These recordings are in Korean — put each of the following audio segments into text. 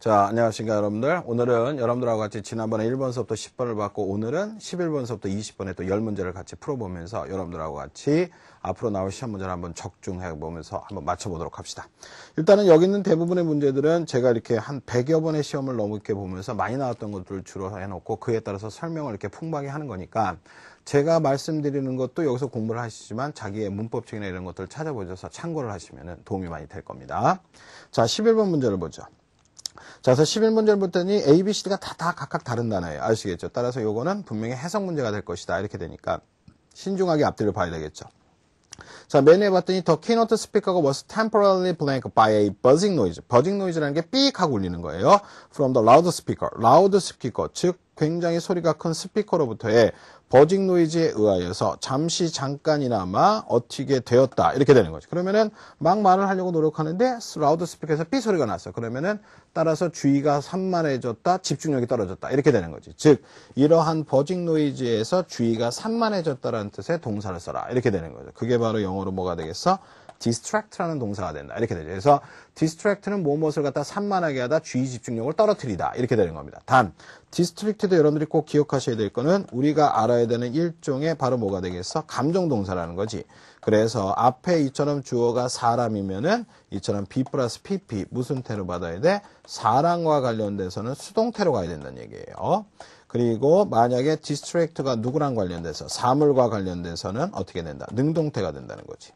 자, 안녕하십니까 여러분들. 오늘은 여러분들하고 같이 지난번에 1번 수업도 10번을 봤고 오늘은 1 1번 수업도 20번에 또 10문제를 같이 풀어보면서 여러분들하고 같이 앞으로 나올 시험 문제를 한번 적중해 보면서 한번 맞춰보도록 합시다. 일단은 여기 있는 대부분의 문제들은 제가 이렇게 한 100여 번의 시험을 넘게 보면서 많이 나왔던 것들을 주로 해놓고 그에 따라서 설명을 이렇게 풍부하게 하는 거니까 제가 말씀드리는 것도 여기서 공부를 하시지만 자기의 문법책이나 이런 것들을 찾아보셔서 참고를 하시면 도움이 많이 될 겁니다. 자, 11번 문제를 보죠. 자, 그래서 11문제를 봤더니 A, B, C가 다, 다 각각 다른 단어예요. 아시겠죠? 따라서 요거는 분명히 해석 문제가 될 것이다. 이렇게 되니까 신중하게 앞뒤를 봐야 되겠죠. 자, 메뉴에 봤더니 더 키노트 스피커가 was temporarily blank by a buzzing noise. 버징 노이즈라는 게삐 하고 울리는 거예요. from the loudspeaker. 라우드 스피커, 즉 굉장히 소리가 큰 스피커로부터의 버징 노이즈에 의하여서 잠시 잠깐이나마 어떻게 되었다 이렇게 되는 거죠. 그러면은 막 말을 하려고 노력하는데 라우드 스피커에서 삐 소리가 났어. 그러면은 따라서 주의가 산만해졌다, 집중력이 떨어졌다 이렇게 되는 거지. 즉 이러한 버징 노이즈에서 주의가 산만해졌다라는 뜻의 동사를 써라 이렇게 되는 거죠. 그게 바로 영어로 뭐가 되겠어? distract라는 동사가 된다. 이렇게 되죠. 그래서 distract는 무엇을 갖다 산만하게 하다 주의 집중력을 떨어뜨리다. 이렇게 되는 겁니다. 단, distract도 여러분들이 꼭 기억하셔야 될 거는 우리가 알아야 되는 일종의 바로 뭐가 되겠어? 감정 동사라는 거지. 그래서 앞에 이처럼 주어가 사람이면은 이처럼 b 플러스 pp 무슨 태로 받아야 돼? 사람과 관련돼서는 수동태로 가야 된다는 얘기예요. 그리고 만약에 디스트랙트가 누구랑 관련돼서 사물과 관련돼서는 어떻게 된다? 능동태가 된다는 거지.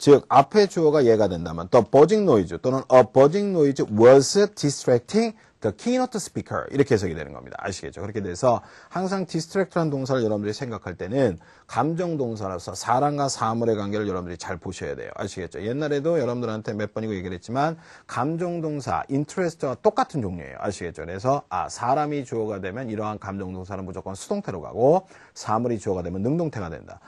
즉 앞에 주어가 얘가 된다면 the buzzing noise 또는 a buzzing noise was distracting the keynote speaker 이렇게 해석이 되는 겁니다. 아시겠죠? 그렇게 돼서 항상 distract라는 동사를 여러분들이 생각할 때는 감정 동사라서 사람과 사물의 관계를 여러분들이 잘 보셔야 돼요. 아시겠죠? 옛날에도 여러분들한테 몇 번이고 얘기를 했지만 감정 동사 interest와 똑같은 종류예요. 아시겠죠? 그래서 아 사람이 주어가 되면 이러한 감정 동사는 무조건 수동태로 가고 사물이 주어가 되면 능동태가 된다.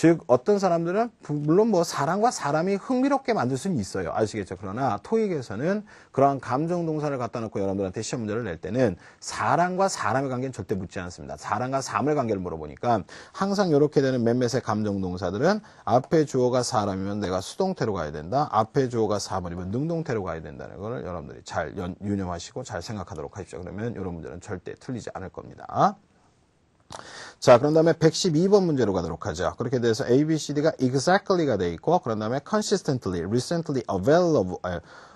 즉 어떤 사람들은 물론 뭐 사람과 사람이 흥미롭게 만들 수는 있어요. 아시겠죠? 그러나 토익에서는 그러한 감정 동사를 갖다 놓고 여러분들한테 시험 문제를 낼 때는 사람과 사람의 관계는 절대 묻지 않습니다. 사람과 사의 관계를 물어보니까 항상 이렇게 되는 몇몇의 감정 동사들은 앞에 주어가 사람이면 내가 수동태로 가야 된다. 앞에 주어가 사물이면 능동태로 가야 된다는 것을 여러분들이 잘 유념하시고 잘 생각하도록 하십시오. 그러면 이런 문제는 절대 틀리지 않을 겁니다. 자, 그런 다음에 112번 문제로 가도록 하죠. 그렇게 돼서 A, B, C, D가 exactly가 돼 있고, 그런 다음에 consistently, recently, available,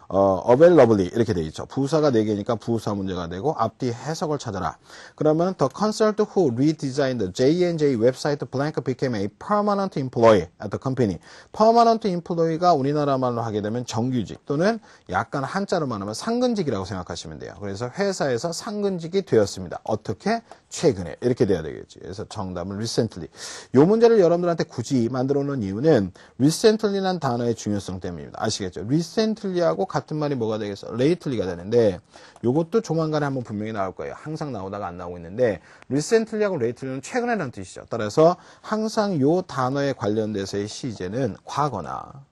어, availably 이렇게 돼 있죠. 부사가 4개니까 부사 문제가 되고 앞뒤 해석을 찾아라. 그러면 the consult who redesigned the J&J website blank became a permanent employee at the company. permanent employee가 우리나라 말로 하게 되면 정규직 또는 약간 한자로 말하면 상근직이라고 생각하시면 돼요. 그래서 회사에서 상근직이 되었습니다. 어떻게? 최근에 이렇게 돼야 되겠지. 그래서 정답은 recently. 요 문제를 여러분들한테 굳이 만들어 놓은 이유는 recently란 단어의 중요성 때문입니다. 아시겠죠? recently하고 같은 말이 뭐가 되겠어? lately가 되는데 요것도 조만간에 한번 분명히 나올 거예요. 항상 나오다가 안 나오고 있는데 recently하고 lately는 최근에라는 뜻이죠. 따라서 항상 요 단어에 관련돼서의 시제는 과거나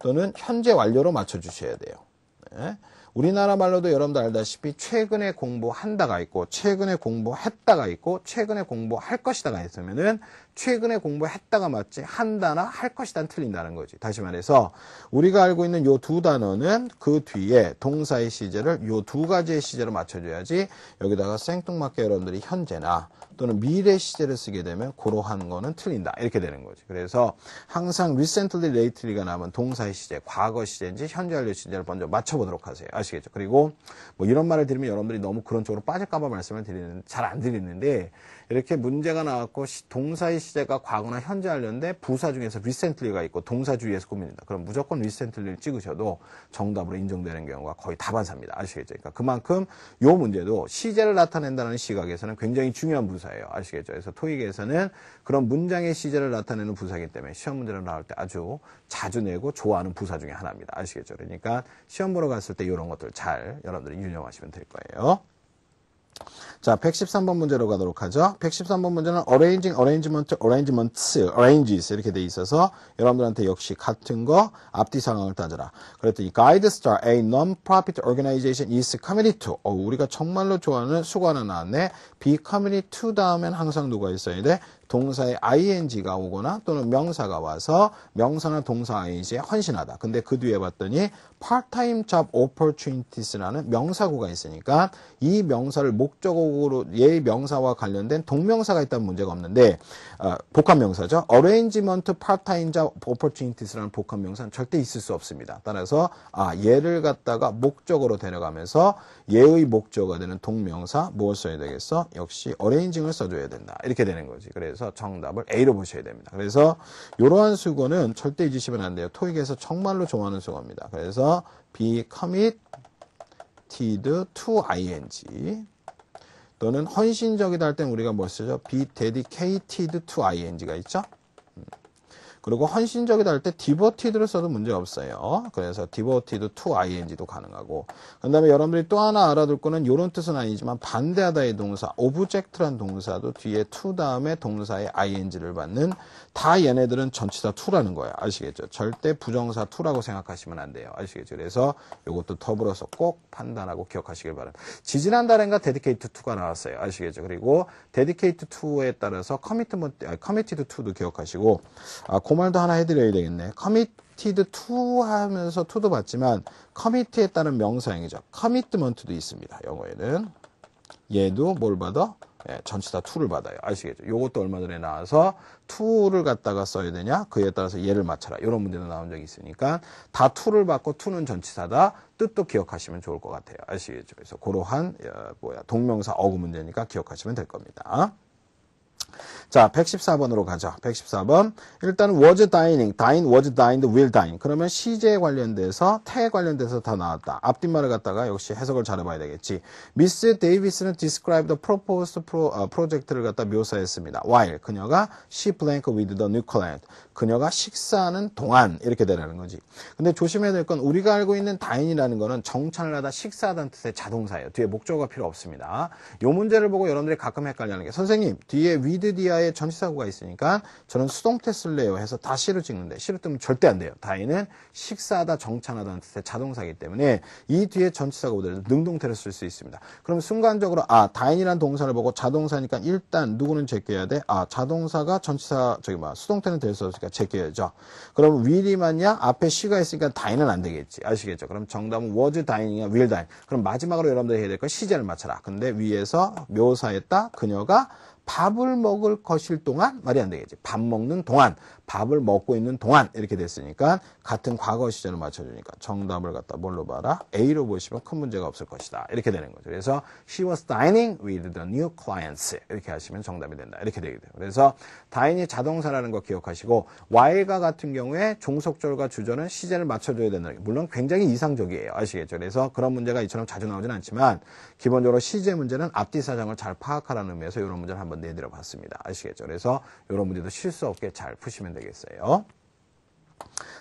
또는 현재 완료로 맞춰 주셔야 돼요. 네? 우리나라 말로도 여러분들 알다시피 최근에 공부한다가 있고 최근에 공부했다가 있고 최근에 공부할 것이다가 있으면은 최근에 공부했다가 맞지 한 단어 할 것이단 틀린다는 거지. 다시 말해서 우리가 알고 있는 요 두 단어는 그 뒤에 동사의 시제를 요 두 가지의 시제로 맞춰줘야지 여기다가 생뚱맞게 여러분들이 현재나 또는 미래 시제를 쓰게 되면 고러한 거는 틀린다. 이렇게 되는 거지. 그래서 항상 recently, lately가 남은 동사의 시제, 과거 시제인지 현재 완료 시제를 먼저 맞춰보도록 하세요. 아시겠죠? 그리고 뭐 이런 말을 들으면 여러분들이 너무 그런 쪽으로 빠질까봐 말씀을 드리는, 잘 안 드리는데 이렇게 문제가 나왔고 동사의 시제가 과거나 현재 하려는데 부사 중에서 recently가 있고 동사 주위에서 꾸민다. 그럼 무조건 recently를 찍으셔도 정답으로 인정되는 경우가 거의 다반사입니다. 아시겠죠? 그러니까 그만큼 이 문제도 시제를 나타낸다는 시각에서는 굉장히 중요한 부사예요. 아시겠죠? 그래서 토익에서는 그런 문장의 시제를 나타내는 부사이기 때문에 시험 문제를 나올 때 아주 자주 내고 좋아하는 부사 중에 하나입니다. 아시겠죠? 그러니까 시험 보러 갔을 때 이런 것들 잘 여러분들이 유념하시면 될 거예요. 자, 113번 문제로 가도록 하죠. 113번 문제는 arranging, arrangement, arrangements, arranges 이렇게 돼 있어서 여러분들한테 역시 같은 거 앞뒤 상황을 따져라. 그랬더니 Guide Star, a non-profit organization is c o m m i n t to. 어, 우리가 정말로 좋아하는 수고하는 안에 be c o m m i n t to 다음엔 항상 누가 있어야 돼? 동사에 ing가 오거나 또는 명사가 와서 명사나 동사 ing에 헌신하다. 근데 그 뒤에 봤더니 part-time job opportunities라는 명사구가 있으니까 이 명사를 목적어로 예의 명사와 관련된 동명사가 있다면 문제가 없는데 어, 복합 명사죠. arrangement part-time job opportunities라는 복합 명사는 절대 있을 수 없습니다. 따라서 아, 얘를 갖다가 목적으로 데려가면서 예의 목적어가 되는 동명사 무엇 을 써야 되겠어? 역시 arranging을 써줘야 된다. 이렇게 되는 거지. 그래서 그래서 정답을 A로 보셔야 됩니다. 그래서 이러한 수고는 절대 잊으시면 안 돼요. 토익에서 정말로 좋아하는 수고입니다. 그래서 be committed to ing 또는 헌신적이다 할 땐 우리가 뭐 쓰죠? be dedicated to ing가 있죠? 그리고 헌신적이다 할 때 디버티드를 써도 문제가 없어요. 그래서 디버티드 to ing도 가능하고 그 다음에 여러분들이 또 하나 알아둘 거는 이런 뜻은 아니지만 반대하다의 동사 object란 동사도 뒤에 to 다음에 동사의 ing를 받는 다 얘네들은 전치사 투라는 거예요. 아시겠죠? 절대 부정사 투라고 생각하시면 안 돼요. 아시겠죠? 그래서 이것도 더불어서 꼭 판단하고 기억하시길 바랍니다. 지지난달엔가 데디케이트 투가 나왔어요. 아시겠죠? 그리고 데디케이트 투에 따라서 커미트먼트, 아니, 커미티드 투도 기억하시고, 아, 그 말도 하나 해드려야 되겠네. 커미티드 투 하면서 투도 봤지만, 커미트에 따른 명사형이죠. 커미트먼트도 있습니다. 영어에는. 얘도 뭘 받아? 예, 전체 다 2를 받아요. 아시겠죠? 요것도 얼마 전에 나와서 2를 갖다가 써야 되냐? 그에 따라서 얘를 맞춰라. 이런 문제도 나온 적이 있으니까 다 2를 받고 2는 전치사다. 뜻도 기억하시면 좋을 것 같아요. 아시겠죠? 그래서 그러한 어, 뭐야 동명사 어구 문제니까 기억하시면 될 겁니다. 자, 114번으로 가죠. 114번. 일단 was dining, dine, was dined, will dine. 그러면 시제에 관련돼서, 태에 관련돼서 다 나왔다. 앞뒷말을 갖다가 역시 해석을 잘해봐야 되겠지. 미스 데이비스는 describe the proposed pro, 어, 프로젝트를 갖다 묘사했습니다. while 그녀가 she blank with the new client. 그녀가 식사하는 동안 이렇게 되라는 거지. 근데 조심해야 될 건 우리가 알고 있는 다인이라는 거는 정찬을 하다 식사하다는 뜻의 자동사예요. 뒤에 목적어가 필요 없습니다. 이 문제를 보고 여러분들이 가끔 헷갈리는 게 선생님 뒤에 with d 테슬의 전치사고가 있으니까 저는 수동 태쓸래요 해서 다 시로 찍는데 시로 뜨면 절대 안 돼요. 다이는 식사하다 정찬하다는 뜻의 자동사기 때문에 이 뒤에 전치사고오더 능동태를 쓸 수 있습니다. 그럼 순간적으로 아다인이란 동사를 보고 자동사니까 일단 누구는 제껴야 돼? 아 자동사가 전치사 저기 뭐 수동태는 될 수 없으니까 제껴야죠. 그럼 will이 맞냐? 앞에 시가 있으니까 다인은 안 되겠지. 아시겠죠? 그럼 정답은 was 다인이냐 will 다인. 그럼 마지막으로 여러분들이 해야 될건 시제를 맞춰라. 근데 위에서 묘사했다 그녀가 밥을 먹을 것일 동안 말이 안 되겠지. 밥 먹는 동안 밥을 먹고 있는 동안 이렇게 됐으니까 같은 과거 시제로 맞춰주니까 정답을 갖다 뭘로 봐라? A로 보시면 큰 문제가 없을 것이다. 이렇게 되는 거죠. 그래서 she was dining with the new clients 이렇게 하시면 정답이 된다. 이렇게 되게 돼요. 그래서 다인이 자동사라는 거 기억하시고 while과 같은 경우에 종속절과 주절은 시제를 맞춰줘야 된다는 물론 굉장히 이상적이에요. 아시겠죠? 그래서 그런 문제가 이처럼 자주 나오진 않지만 기본적으로 시제 문제는 앞뒤 사정을 잘 파악하라는 의미에서 이런 문제를 한번 내드려 봤습니다. 아시겠죠? 그래서 이런 문제도 실수 없게 잘 푸시면 되겠어요.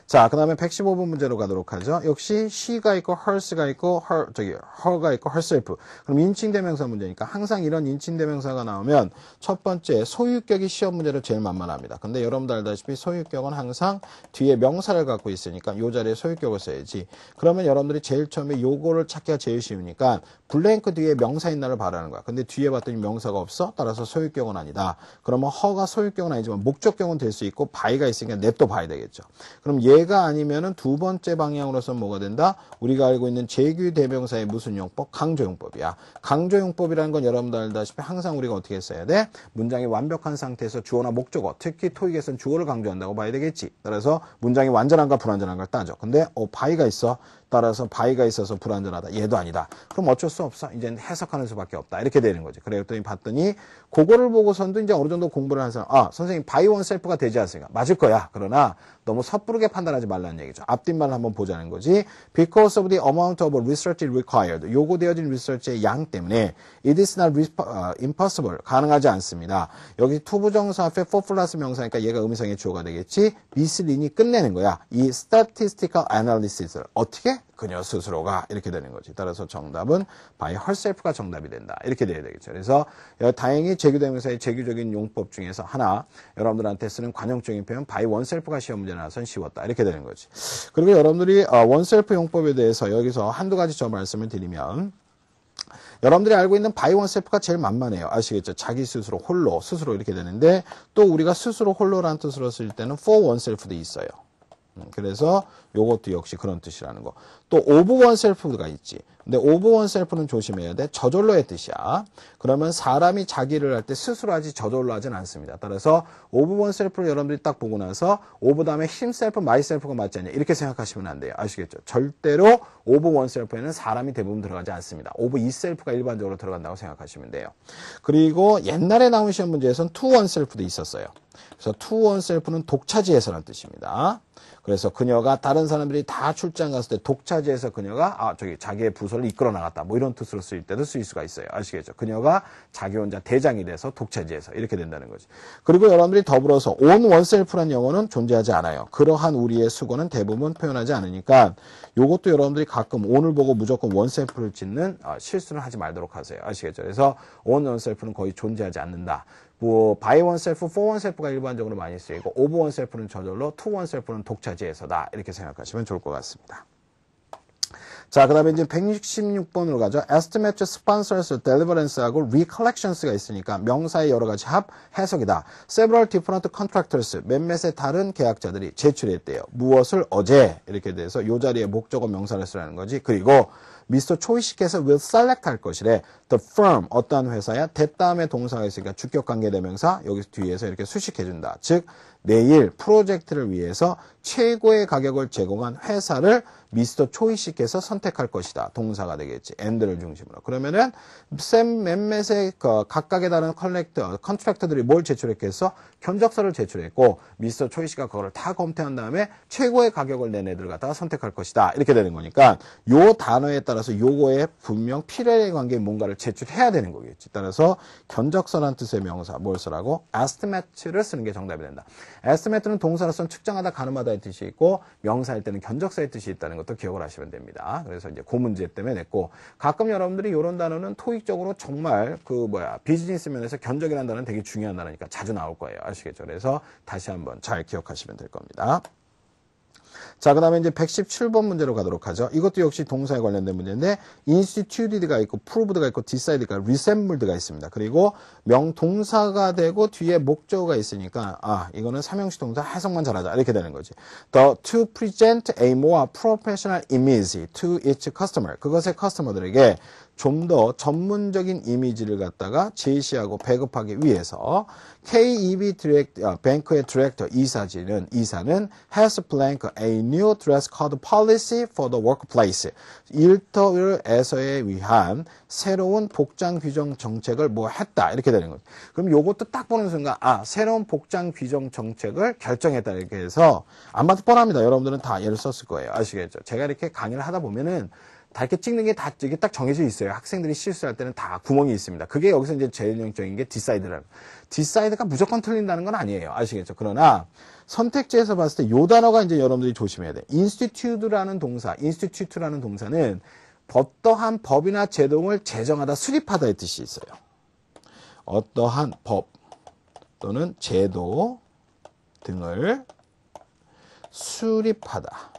자, 그 다음에 115번 문제로 가도록 하죠. 역시 she가 있고 her's가 있고 her, 저기, her가 있고 herself. 그럼 인칭대명사 문제니까 항상 이런 인칭대명사가 나오면 첫 번째 소유격이 시험 문제로 제일 만만합니다. 근데 여러분들 알다시피 소유격은 항상 뒤에 명사를 갖고 있으니까 요 자리에 소유격을 써야지. 그러면 여러분들이 제일 처음에 요거를 찾기가 제일 쉬우니까 블랭크 뒤에 명사인 날을 바라는 거야. 근데 뒤에 봤더니 명사가 없어? 따라서 소유격은 아니다. 그러면 허가 소유격은 아니지만 목적격은 될 수 있고 바이가 있으니까 냅둬 봐야 되겠죠. 그럼 얘가 아니면은 두 번째 방향으로서 뭐가 된다? 우리가 알고 있는 제규 대명사의 무슨 용법? 강조용법이야. 강조용법이라는 건 여러분도 알다시피 항상 우리가 어떻게 써야 돼? 문장이 완벽한 상태에서 주어나 목적어, 특히 토익에서는 주어를 강조한다고 봐야 되겠지. 따라서 문장이 완전한가 불완전한가 따져. 근데 어 바이가 있어. 따라서 바위가 있어서 불안전하다 얘도 아니다. 그럼 어쩔 수 없어. 이제 해석하는 수밖에 없다. 이렇게 되는 거지. 그랬더니 봤더니 그거를 보고선도 이제 어느 정도 공부를 한 사람, 아, 선생님 바위 원셀프가 되지 않습니까? 맞을 거야. 그러나 너무 섣부르게 판단하지 말라는 얘기죠. 앞뒷만 한번 보자는 거지. Because of the amount of research required. 요구되어진 리서치의 양 때문에 it is not 어, impossible. 가능하지 않습니다. 여기 투부정사 앞에 for 플러스 명사니까 얘가 음성의 주어가 되겠지. 미슬린이 끝내는 거야. 이 statistical analysis를 어떻게? 그녀 스스로가 이렇게 되는 거지. 따라서 정답은 by herself가 정답이 된다. 이렇게 돼야 되겠죠. 그래서 어, 다행히 제규대명사의 제규적인 용법 중에서 하나 여러분들한테 쓰는 관용적인 표현 by oneself가 시험 문제 나선 쉬웠다. 이렇게 되는 거지. 그리고 여러분들이 어, oneself 용법에 대해서 여기서 한두 가지 저 말씀을 드리면 여러분들이 알고 있는 바이원셀프가 제일 만만해요. 아시겠죠? 자기 스스로 홀로 스스로 이렇게 되는데 또 우리가 스스로 홀로라는 뜻으로 쓸 때는 f 원셀프도 있어요. 음, 그래서 요것도 역시 그런 뜻이라는 거. 또 오브 원셀프가 있지. 근데 오브 원셀프는 조심해야 돼. 저절로의 뜻이야. 그러면 사람이 자기를 할 때 스스로 하지 저절로 하진 않습니다. 따라서 오브 원셀프를 여러분들이 딱 보고 나서 오브 다음에 힘셀프, 마이셀프가 맞지 않냐 이렇게 생각하시면 안 돼요. 아시겠죠? 절대로 오브 원셀프에는 사람이 대부분 들어가지 않습니다. 오브 이셀프가 일반적으로 들어간다고 생각하시면 돼요. 그리고 옛날에 나온 시험 문제에선 투 원셀프도 있었어요. 그래서 투 원셀프는 독차지에서란 뜻입니다. 그래서 그녀가 다른 웬만 사람들이 다 출장 갔을 때 독차지해서 그녀가 아 저기 자기의 부서를 이끌어 나갔다 뭐 이런 뜻으로 쓰일 때도 쓰일 수가 있어요 아시겠죠 그녀가 자기 혼자 대장이 돼서 독차지해서 이렇게 된다는 거지 그리고 여러분들이 더불어서 온 원셀프란 영어는 존재하지 않아요 그러한 우리의 수고는 대부분 표현하지 않으니까 요것도 여러분들이 가끔 오늘 보고 무조건 원셀프를 짓는 아, 실수를 하지 말도록 하세요 아시겠죠 그래서 온 원셀프는 거의 존재하지 않는다 뭐 by oneself, 가 일반적으로 많이 쓰이고 오브 원셀프는 저절로, 투원 셀프는 독차지에서다 이렇게 생각하시면 좋을 것 같습니다. 자, 그 다음에 이제 166번으로 가죠. estimate, sponsors, deliverance하고 recollections가 있으니까 명사의 여러 가지 합, 해석이다. several different contractors, 몇몇의 다른 계약자들이 제출했대요. 무엇을 어제, 이렇게 돼서 이 자리에 목적어 명사를 쓰라는 거지. 그리고 미스터 초이 씨께서 will select 할 것이래. the firm 어떠한 회사야? 됐 다음에 동사가 있으니까 주격 관계 대명사 여기서 뒤에서 이렇게 수식해 준다. 즉 내일 프로젝트를 위해서 최고의 가격을 제공한 회사를 미스터 초이 씨께서 선택할 것이다. 동사가 되겠지. 엔드를 중심으로. 그러면은 샘 맨맷의 그각각에 다른 컬렉터, 컨트랙터들이 뭘 제출했겠어? 견적서를 제출했고 미스터 초이 씨가 그걸다 검토한 다음에 최고의 가격을 낸 애들 갖다가 선택할 것이다. 이렇게 되는 거니까 요 단어에 따라서 요거에 분명 필요에 관계 뭔가를 제출해야 되는 거겠지. 따라서 견적서란 뜻의 명사 뭘 쓰라고? 에스티메트를 쓰는 게 정답이 된다. 에스티메트는 동사로서 측정하다 가늠하다 동사의 뜻이 있고 명사일 때는 견적사의 뜻이 있다는 것도 기억을 하시면 됩니다. 그래서 이제 그 문제 때문에 냈고 가끔 여러분들이 이런 단어는 토익적으로 정말 그 뭐야 비즈니스 면에서 견적이라는 단어는 되게 중요한 단어니까 자주 나올 거예요. 아시겠죠? 그래서 다시 한번 잘 기억하시면 될 겁니다. 자, 그 다음에 이제 117번 문제로 가도록 하죠. 이것도 역시 동사에 관련된 문제인데, instituted가 있고, proved가 있고, decided가, resembled가 있습니다. 그리고 명동사가 되고, 뒤에 목적어가 있으니까, 아, 이거는 삼형식 동사 해석만 잘하자. 이렇게 되는 거지. The to present a more professional image to its customer. 그것의 커스터머들에게 좀더 전문적인 이미지를 갖다가 제시하고 배급하기 위해서 KEB 디렉터, 아, 뱅크의 디렉터 이사진은 이사는 has planned a new dress code policy for the workplace. 일터에서에 위한 새로운 복장 규정 정책을 뭐 했다 이렇게 되는 거죠. 그럼 요것도 딱 보는 순간 아 새로운 복장 규정 정책을 결정했다 이렇게 해서 아마도 뻔합니다. 여러분들은 다 예를 썼을 거예요. 아시겠죠? 제가 이렇게 강의를 하다 보면은 다 이렇게 찍는 게다 이게 딱 정해져 있어요. 학생들이 실수할 때는 다 구멍이 있습니다. 그게 여기서 이제 제일영적인게 디사이드라는. 디사이드가 무조건 틀린다는 건 아니에요. 아시겠죠? 그러나 선택지에서 봤을 때 요 단어가 이제 여러분들이 조심해야 돼. 인스티튜드라는 동사, 인스티튜트라는 동사는 법떠한 법이나 제동을 제정하다 수립하다의 뜻이 있어요. 어떠한 법 또는 제도 등을 수립하다.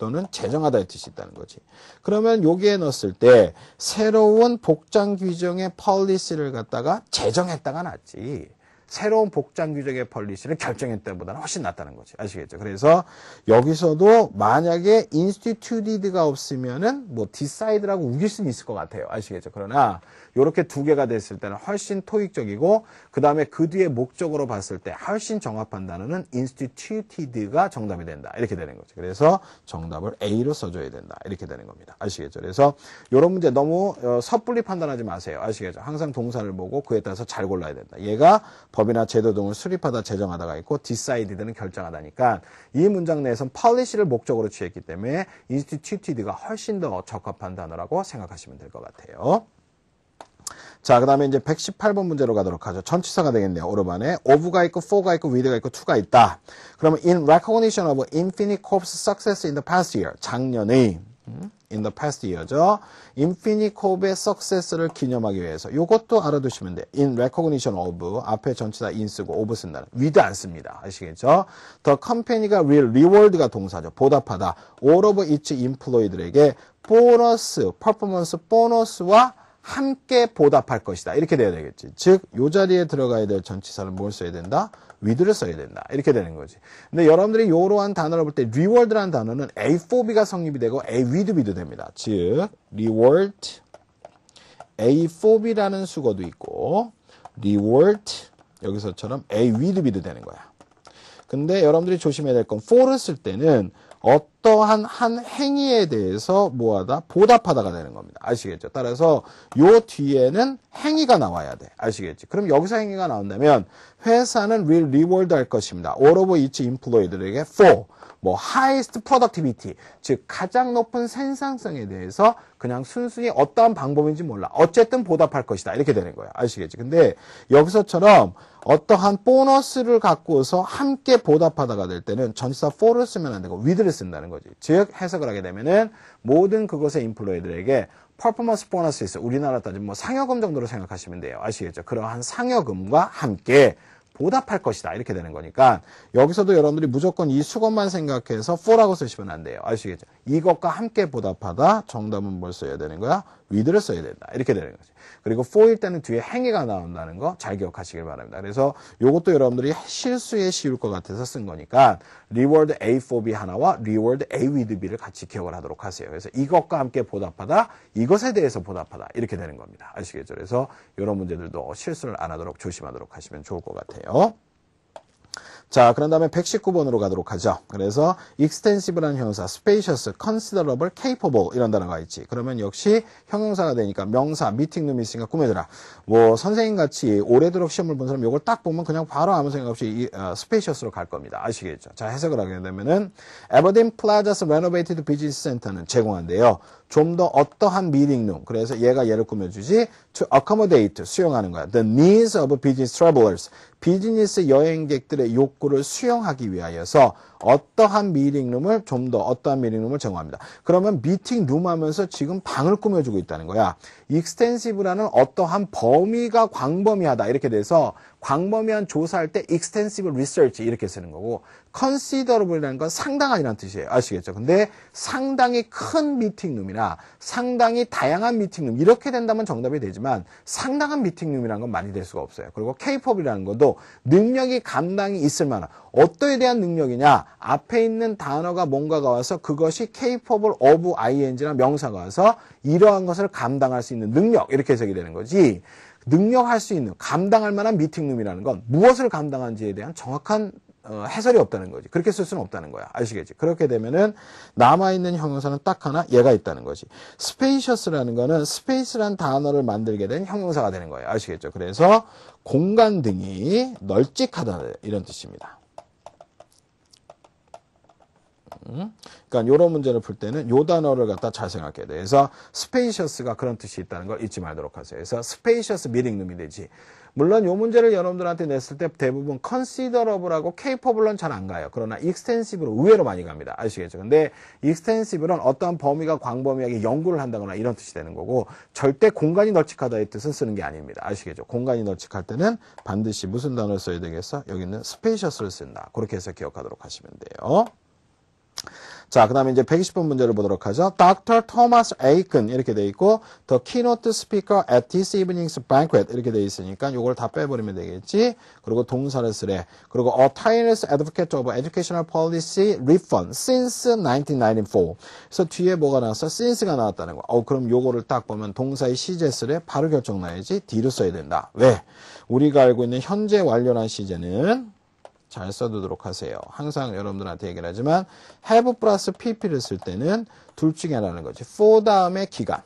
또는 재정하다의 뜻이 있다는 거지. 그러면 여기에 넣었을 때 새로운 복장 규정의 i c y 를 갖다가 재정했다가 났지. 새로운 복장 규정의 펄리시를 결정했다는 보다는 훨씬 낫다는 거죠. 아시겠죠? 그래서 여기서도 만약에 인스티튜디드가 없으면은 뭐 디사이드라고 우길 수는 있을 것 같아요. 아시겠죠? 그러나 이렇게 두 개가 됐을 때는 훨씬 토익적이고 그 다음에 그 뒤에 목적으로 봤을 때 훨씬 정확한 단어는 인스티튜티드가 정답이 된다. 이렇게 되는 거죠. 그래서 정답을 A로 써줘야 된다. 이렇게 되는 겁니다. 아시겠죠? 그래서 이런 문제 너무 어, 섣불리 판단하지 마세요. 아시겠죠? 항상 동사를 보고 그에 따라서 잘 골라야 된다. 얘가 법이나 제도 등을 수립하다 제정하다가 있고 decide는 결정하다니까 이 문장 내에선 policy를 목적으로 취했기 때문에 instituted가 훨씬 더 적합한 단어라고 생각하시면 될 것 같아요. 자, 그 다음에 이제 118번 문제로 가도록 하죠. 전치사가 되겠네요. 오르반에 of가 있고 for가 있고 with가 있고 to가 있다. 그러면 in recognition of infinite corp's success in the past year. 작년의 음? in the past year죠. 인피니코브의 success를 기념하기 위해서 이것도 알아두시면 돼. in recognition of 앞에 전치사 in 쓰고 of 쓴다. with 안 씁니다. 아시겠죠? The company가 will reward가 동사죠. 보답하다. all of its employee들에게 보너스, 퍼포먼스 보너스와 함께 보답할 것이다. 이렇게 돼야 되겠지. 즉, 요 자리에 들어가야 될 전치사를 뭘 써야 된다? 위드를 써야 된다. 이렇게 되는 거지. 근데 여러분들이 이러한 단어를 볼때 reward라는 단어는 a4b가 성립이 되고 a with b도 됩니다. 즉, reward a4b라는 수거도 있고 reward 여기서처럼 a with b도 되는 거야. 근데 여러분들이 조심해야 될 건 for를 쓸 때는 어떠한 한 행위에 대해서 뭐하다 보답하다가 되는 겁니다. 아시겠죠? 따라서 요 뒤에는 행위가 나와야 돼. 아시겠지? 그럼 여기서 행위가 나온다면 회사는 will reward 할 것입니다. all of its employee들에게 for 뭐 highest productivity 즉 가장 높은 생산성에 대해서 그냥 순순히 어떠한 방법인지 몰라 어쨌든 보답할 것이다 이렇게 되는 거예요 아시겠지 근데 여기서처럼 어떠한 보너스를 갖고서 함께 보답하다가 될 때는 전치사 for를 쓰면 안 되고 with를 쓴다는 거지. 즉 해석을 하게 되면은 모든 그것의 인플로이들에게 퍼포먼스 보너스 있어. 우리나라 따지면 뭐 상여금 정도로 생각하시면 돼요. 아시겠죠? 그러한 상여금과 함께 보답할 것이다. 이렇게 되는 거니까 여기서도 여러분들이 무조건 이 수건만 생각해서 for라고 쓰시면 안 돼요. 아시겠죠? 이것과 함께 보답하다. 정답은 뭘 써야 되는 거야? 위드를 써야 된다. 이렇게 되는 거죠. 그리고 for일 때는 뒤에 행위가 나온다는 거 잘 기억하시길 바랍니다. 그래서 이것도 여러분들이 실수에 쉬울 것 같아서 쓴 거니까 reward A for B 하나와 reward A with B를 같이 기억을 하도록 하세요. 그래서 이것과 함께 보답하다, 이것에 대해서 보답하다 이렇게 되는 겁니다. 아시겠죠? 그래서 이런 문제들도 실수를 안 하도록 조심하도록 하시면 좋을 것 같아요. 자, 그런 다음에 119번으로 가도록 하죠. 그래서 extensive라는 형용사, spacious, considerable, capable 이런 단어가 있지. 그러면 역시 형용사가 되니까 명사, 미팅 e t i n g r o o 있으니까 꾸며들아. 뭐 선생님같이 오래도록 시험을 본 사람 이걸 딱 보면 그냥 바로 아무 생각 없이 이, 어, spacious로 갈 겁니다. 아시겠죠? 자, 해석을 하게 되면은 Aberdeen Plaza's Renovated Business Center는 제공한데요 좀더 어떠한 미팅룸 그래서 얘가 얘를 꾸며주지 to accommodate 수용하는 거야 the needs of business travelers 비즈니스 여행객들의 욕구를 수용하기 위하여서 어떠한 미팅룸을 좀 더 어떠한 미팅룸을 정합니다. 그러면 미팅룸 하면서 지금 방을 꾸며주고 있다는 거야. 익스텐시브라는 어떠한 범위가 광범위하다 이렇게 돼서 광범위한 조사할 때 익스텐시브 리서치 이렇게 쓰는 거고 컨시더 s i d 이라는건 상당한이라는 뜻이에요. 아시겠죠? 근데 상당히 큰 미팅룸이나 상당히 다양한 미팅룸 이렇게 된다면 정답이 되지만 상당한 미팅룸이라는 건 많이 될 수가 없어요. 그리고 c a p a b 이라는 것도 능력이 감당이 있을 만한 어떠에 대한 능력이냐? 앞에 있는 단어가 뭔가가 와서 그것이 capable of ing나 명사가 와서 이러한 것을 감당할 수 있는 능력 이렇게 해석이 되는 거지. 능력할 수 있는 감당할 만한 미팅룸이라는 건 무엇을 감당한지에 대한 정확한 어, 해설이 없다는 거지. 그렇게 쓸 수는 없다는 거야. 아시겠지? 그렇게 되면은 남아있는 형용사는 딱 하나 얘가 있다는 거지. 스페이셔스라는 거는 스페이스란 단어를 만들게 된 형용사가 되는 거예요. 아시겠죠? 그래서 공간 등이 널찍하다 이런 뜻입니다. 음? 그러니까 이런 문제를 풀 때는 요 단어를 갖다 잘 생각해야 돼. 그래서 스페이셔스가 그런 뜻이 있다는 걸 잊지 말도록 하세요. 그래서 스페이셔스 미링 놈이 되지. 물론 요 문제를 여러분들한테 냈을 때 대부분 considerable하고 capable은 잘안 가요. 그러나 extensive는 의외로 많이 갑니다. 아시겠죠? 근데 extensive는 어떠한 범위가 광범위하게 연구를 한다거나 이런 뜻이 되는 거고 절대 공간이 널찍하다의 뜻은 쓰는 게 아닙니다. 아시겠죠? 공간이 널찍할 때는 반드시 무슨 단어를 써야 되겠어? 여기 있는 spacious를 쓴다. 그렇게 해서 기억하도록 하시면 돼요. 자, 그 다음에 이제 120번 문제를 보도록 하죠. Dr. Thomas Aiken 이렇게 돼 있고 The Keynote Speaker at this evening's banquet 이렇게 돼 있으니까 이걸 다 빼버리면 되겠지. 그리고 동사를 쓰래. 그리고 A tireless advocate of educational policy reform since 1994. 그래서 뒤에 뭐가 나왔어? since가 나왔다는 거. 어, 그럼 요거를 딱 보면 동사의 시제 쓰래 바로 결정 나야지 d 로 써야 된다. 왜? 우리가 알고 있는 현재 완료란 시제는 잘 써두도록 하세요. 항상 여러분들한테 얘기를 하지만 have 플러스 pp를 쓸 때는 둘 중에 하나는 거지. for 다음에 기간.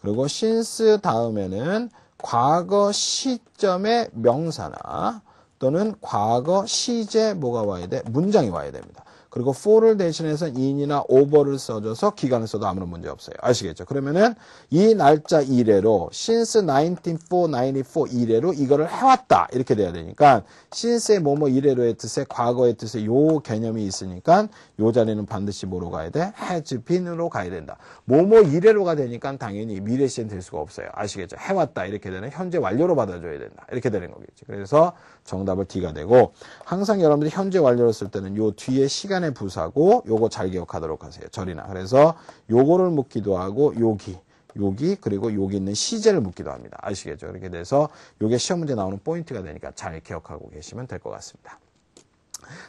그리고 since 다음에는 과거 시점의 명사나 또는 과거 시제 뭐가 와야 돼? 문장이 와야 됩니다. 그리고 for를 대신해서 in이나 over를 써줘서 기간을 써도 아무런 문제 없어요. 아시겠죠? 그러면은 이 날짜 이래로 since 1994 이래로 이거를 해왔다 이렇게 돼야 되니까 since의 뭐뭐 이래로의 뜻에 과거의 뜻에 요 개념이 있으니까 요 자리는 반드시 뭐로 가야 돼? has been으로 가야 된다. 뭐뭐 이래로가 되니까 당연히 미래 시는 될 수가 없어요. 아시겠죠? 해왔다 이렇게 되는 현재 완료로 받아줘야 된다. 이렇게 되는 거겠죠. 그래서 정답을 D가 되고 항상 여러분들이 현재 완료를 쓸 때는 요 뒤에 시간 시간의 부사고 요거 잘 기억하도록 하세요. 절이나. 그래서 요거를 묻기도 하고 요기 요기 그리고 요기 있는 시제를 묻기도 합니다. 아시겠죠? 이렇게 돼서 요게 시험 문제 나오는 포인트가 되니까 잘 기억하고 계시면 될 것 같습니다.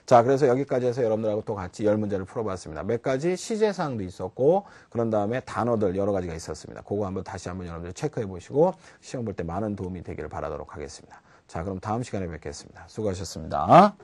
자, 그래서 여기까지 해서 여러분들하고 또 같이 열 문제를 풀어봤습니다. 몇 가지 시제사항도 있었고, 그런 다음에 단어들 여러 가지가 있었습니다. 그거 한번 다시 한번 여러분들 체크해 보시고, 시험 볼 때 많은 도움이 되기를 바라도록 하겠습니다. 자, 그럼 다음 시간에 뵙겠습니다. 수고하셨습니다.